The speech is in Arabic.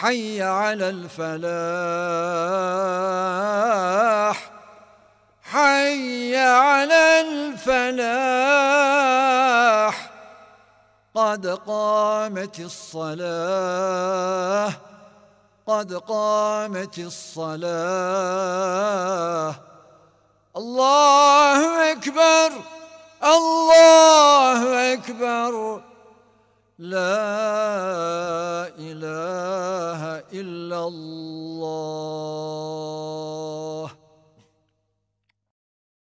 حي على الفلاح حي على الفلاح قد قامت الصلاة قد قامت الصلاة الله أكبر الله أكبر لا على الله